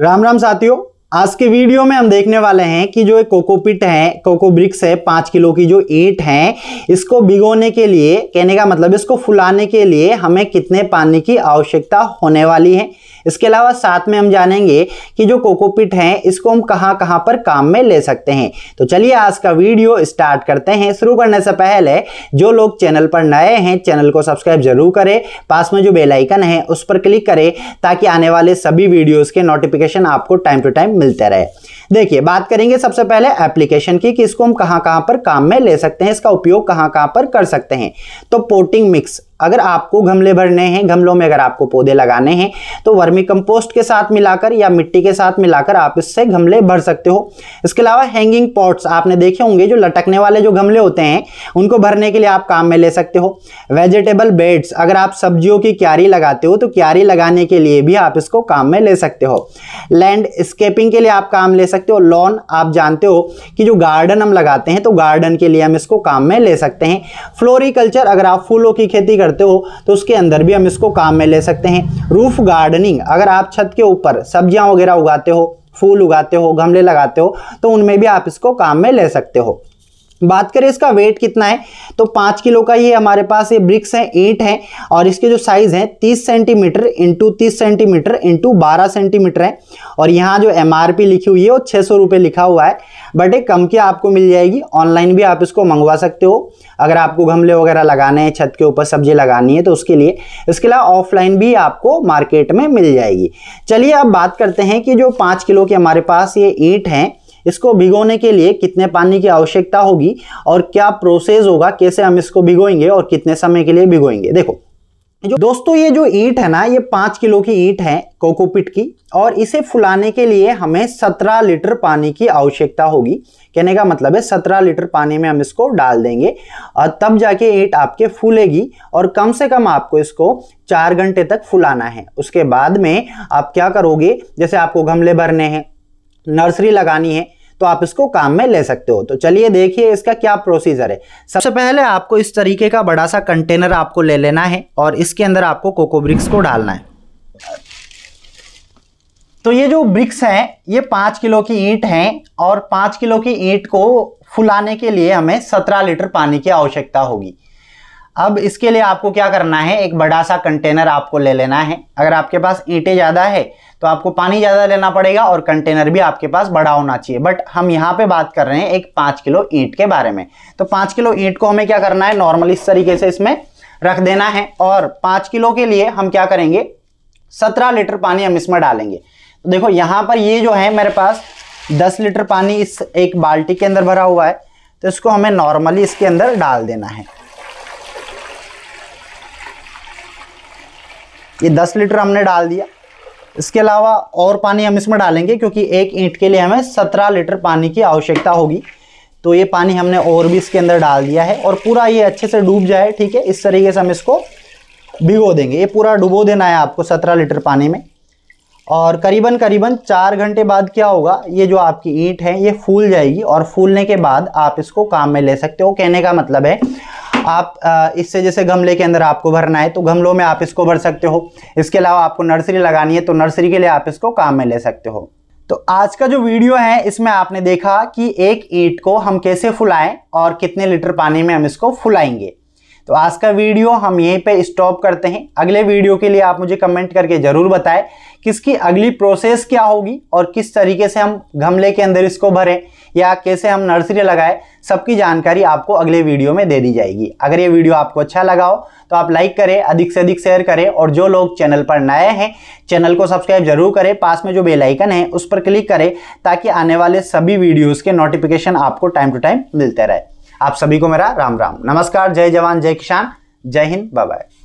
राम राम साथियों आज के वीडियो में हम देखने वाले हैं कि जो एक कोकोपिट है कोको ब्रिक्स है पाँच किलो की जो ईट है इसको भिगोने के लिए कहने का मतलब इसको फुलाने के लिए हमें कितने पानी की आवश्यकता होने वाली है इसके अलावा साथ में हम जानेंगे कि जो कोकोपिट है इसको हम कहाँ कहाँ पर काम में ले सकते हैं तो चलिए आज का वीडियो स्टार्ट करते हैं शुरू करने से पहले जो लोग चैनल पर नए हैं चैनल को सब्सक्राइब जरूर करें पास में जो बेलाइकन है उस पर क्लिक करें ताकि आने वाले सभी वीडियोज़ के नोटिफिकेशन आपको टाइम टू टाइम मिलते रहे देखिए बात करेंगे सबसे पहले एप्लीकेशन की कि इसको हम कहां कहाँ पर काम में ले सकते हैं इसका उपयोग कहाँ कहाँ पर कर सकते हैं तो पोटिंग मिक्स अगर आपको गमले भरने हैं गमलों में अगर आपको पौधे लगाने हैं तो वर्मी कंपोस्ट के साथ मिलाकर या मिट्टी के साथ मिलाकर आप इससे गमले भर सकते हो इसके अलावा हैंगिंग पॉट्स आपने देखे होंगे जो लटकने वाले जो गमले होते हैं उनको भरने के लिए आप काम में ले सकते हो वेजिटेबल बेड्स अगर आप सब्जियों की क्यारी लगाते हो तो क्यारी लगाने के लिए भी आप इसको काम में ले सकते हो लैंडस्केपिंग के लिए आप काम ले सकते हो लॉन आप जानते हो कि जो गार्डन हम लगाते हैं तो गार्डन के लिए हम इसको काम में ले सकते हैं फ्लोरिकल्चर अगर आप फूलों की खेती करते हो तो उसके अंदर भी हम इसको काम में ले सकते हैं रूफ गार्डनिंग अगर आप छत के ऊपर सब्जियां वगैरह उगाते हो फूल उगाते हो गमले लगाते हो तो उनमें भी आप इसको काम में ले सकते हो बात करें इसका वेट कितना है तो पाँच किलो का ये हमारे पास ये ब्रिक्स हैं ईंट हैं और इसके जो साइज़ हैं तीस सेंटीमीटर इंटू तीस सेंटीमीटर इंटू बारह सेंटीमीटर है और यहाँ जो एमआरपी लिखी हुई है वो छः सौ रुपये लिखा हुआ है बटे कम की आपको मिल जाएगी ऑनलाइन भी आप इसको मंगवा सकते हो अगर आपको गमले वगैरह लगाने हैं छत के ऊपर सब्जी लगानी है तो उसके लिए इसके अलावा ऑफलाइन भी आपको मार्केट में मिल जाएगी चलिए अब बात करते हैं कि जो पाँच किलो के हमारे पास ये ईंट हैं इसको भिगोने के लिए कितने पानी की आवश्यकता होगी और क्या प्रोसेस होगा कैसे हम इसको भिगोएंगे और कितने समय के लिए भिगोएंगे देखो जो दोस्तों ये जो ईट है ना ये पांच किलो की ईट है कोकोपिट की और इसे फुलाने के लिए हमें सत्रह लीटर पानी की आवश्यकता होगी कहने का मतलब है सत्रह लीटर पानी में हम इसको डाल देंगे और तब जाके ईट आपके फूलेगी और कम से कम आपको इसको चार घंटे तक फुलाना है उसके बाद में आप क्या करोगे जैसे आपको गमले भरने हैं नर्सरी लगानी है तो आप इसको काम में ले सकते हो तो चलिए देखिए इसका क्या प्रोसीजर है सबसे पहले आपको इस तरीके का बड़ा सा कंटेनर आपको ले लेना है और इसके अंदर आपको कोको ब्रिक्स को डालना है तो ये जो ब्रिक्स हैं ये पाँच किलो की ईंट हैं और पाँच किलो की ईंट को फुलाने के लिए हमें सत्रह लीटर पानी की आवश्यकता होगी अब इसके लिए आपको क्या करना है एक बड़ा सा कंटेनर आपको ले लेना है अगर आपके पास ईंटें ज़्यादा है तो आपको पानी ज़्यादा लेना पड़ेगा और कंटेनर भी आपके पास बड़ा होना चाहिए बट हम यहाँ पे बात कर रहे हैं एक पाँच किलो ईंट के बारे में तो पाँच किलो ईंट को हमें क्या करना है नॉर्मल इस तरीके से इसमें रख देना है और पाँच किलो के लिए हम क्या करेंगे सत्रह लीटर पानी हम इसमें डालेंगे तो देखो यहाँ पर ये जो है मेरे पास दस लीटर पानी इस एक बाल्टी के अंदर भरा हुआ है तो इसको हमें नॉर्मली इसके अंदर डाल देना है ये दस लीटर हमने डाल दिया इसके अलावा और पानी हम इसमें डालेंगे क्योंकि एक ईंट के लिए हमें सत्रह लीटर पानी की आवश्यकता होगी तो ये पानी हमने और भी इसके अंदर डाल दिया है और पूरा ये अच्छे से डूब जाए ठीक है इस तरीके से हम इसको भिगो देंगे ये पूरा डुबो देना है आपको सत्रह लीटर पानी में और करीबन करीबन चार घंटे बाद क्या होगा ये जो आपकी ईंट है ये फूल जाएगी और फूलने के बाद आप इसको काम में ले सकते हो कहने का मतलब है आप इससे जैसे गमले के अंदर आपको भरना है तो गमलों में आप इसको भर सकते हो इसके अलावा आपको नर्सरी लगानी है तो नर्सरी के लिए आप इसको काम में ले सकते हो तो आज का जो वीडियो है इसमें आपने देखा कि एक ईट को हम कैसे फुलाएं और कितने लीटर पानी में हम इसको फुलाएंगे तो आज का वीडियो हम यहीं पे स्टॉप करते हैं अगले वीडियो के लिए आप मुझे कमेंट करके ज़रूर बताएं किसकी अगली प्रोसेस क्या होगी और किस तरीके से हम गमले के अंदर इसको भरें या कैसे हम नर्सरी लगाएं सबकी जानकारी आपको अगले वीडियो में दे दी जाएगी अगर ये वीडियो आपको अच्छा लगा हो तो आप लाइक करें अधिक से अधिक शेयर करें और जो लोग चैनल पर नए हैं चैनल को सब्सक्राइब जरूर करें पास में जो बेल आइकन है उस पर क्लिक करें ताकि आने वाले सभी वीडियोस के नोटिफिकेशन आपको टाइम टू टाइम मिलते रहे आप सभी को मेरा राम राम नमस्कार जय जवान जय किसान जय हिंद बाय बाय